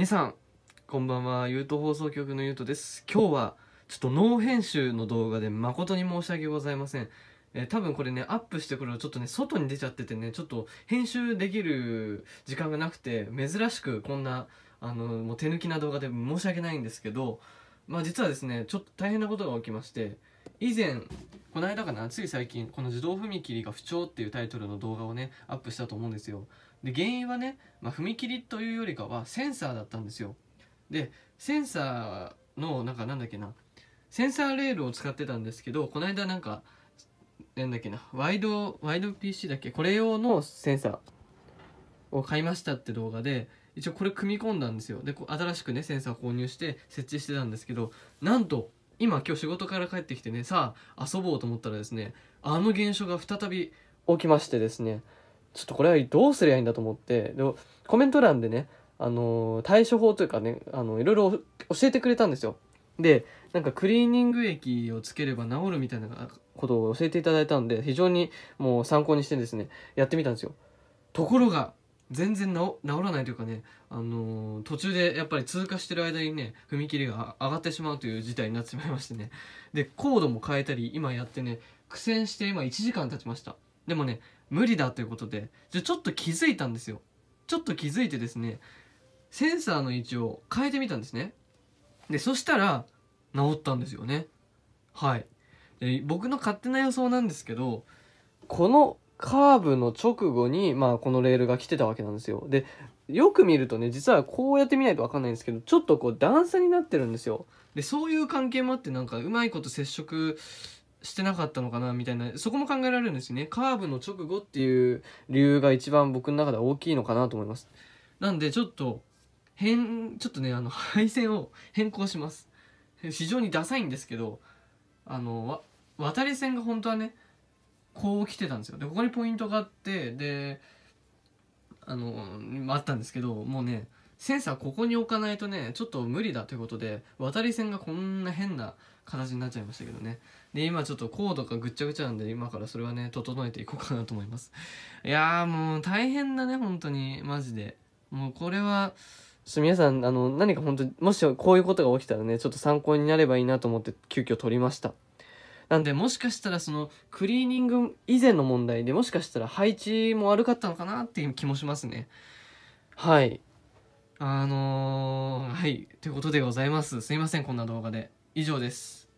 皆さんこんばんはゆうと放送局のゆうとです今日はちょっとノー編集の動画で誠に申し訳ございませんえー、多分これねアップしてくるちょっとね外に出ちゃっててねちょっと編集できる時間がなくて珍しくこんなあのもう手抜きな動画で申し訳ないんですけどまあ実はですねちょっと大変なことが起きまして以前この間かなつい最近この自動踏切が不調っていうタイトルの動画をねアップしたと思うんですよで原因はね、まあ、踏切というよりかはセンサーだったんですよでセンサーのなんかなんだっけなセンサーレールを使ってたんですけどこの間なんかなんだっけなワイドワイド PC だっけこれ用のセンサーを買いましたって動画で一応これ組み込んだんですよで新しくねセンサー購入して設置してたんですけどなんと今今日仕事から帰ってきてねさあ遊ぼうと思ったらですねあの現象が再び起きましてですねちょっとこれはどうすりゃいいんだと思ってでコメント欄でねあの対処法というかねあのいろいろ教えてくれたんですよでなんかクリーニング液をつければ治るみたいなことを教えていただいたんで非常にもう参考にしてですねやってみたんですよところが全然治らないというかね、あのー、途中でやっぱり通過してる間にね踏切が上がってしまうという事態になってしまいましてねでコードも変えたり今やってね苦戦して今1時間経ちましたでもね無理だということでじゃちょっと気づいたんですよちょっと気づいてですねセンサーの位置を変えてみたんですねでそしたら治ったんですよねはいで僕の勝手な予想なんですけどこのカーブの直後に、まあ、このレールが来てたわけなんですよ。で、よく見るとね、実はこうやって見ないとわかんないんですけど、ちょっとこう段差になってるんですよ。で、そういう関係もあって、なんかうまいこと接触してなかったのかな、みたいな、そこも考えられるんですよね。カーブの直後っていう理由が一番僕の中では大きいのかなと思います。なんで、ちょっと、変、ちょっとね、あの、配線を変更します。非常にダサいんですけど、あの、わ、渡り線が本当はね、こう来てたんですよでここにポイントがあってであのあったんですけどもうねセンサーここに置かないとねちょっと無理だということで渡り線がこんな変な形になっちゃいましたけどねで今ちょっとコードがぐっちゃぐちゃなんで今からそれはね整えていこうかなと思いますいやーもう大変だね本当にマジでもうこれはちょっと皆さんあの何か本当もしこういうことが起きたらねちょっと参考になればいいなと思って急遽撮りましたなんでもしかしたらそのクリーニング以前の問題でもしかしたら配置も悪かったのかなっていう気もしますね。はい。あのー、はい。ということでございます。すいません、こんな動画で。以上です。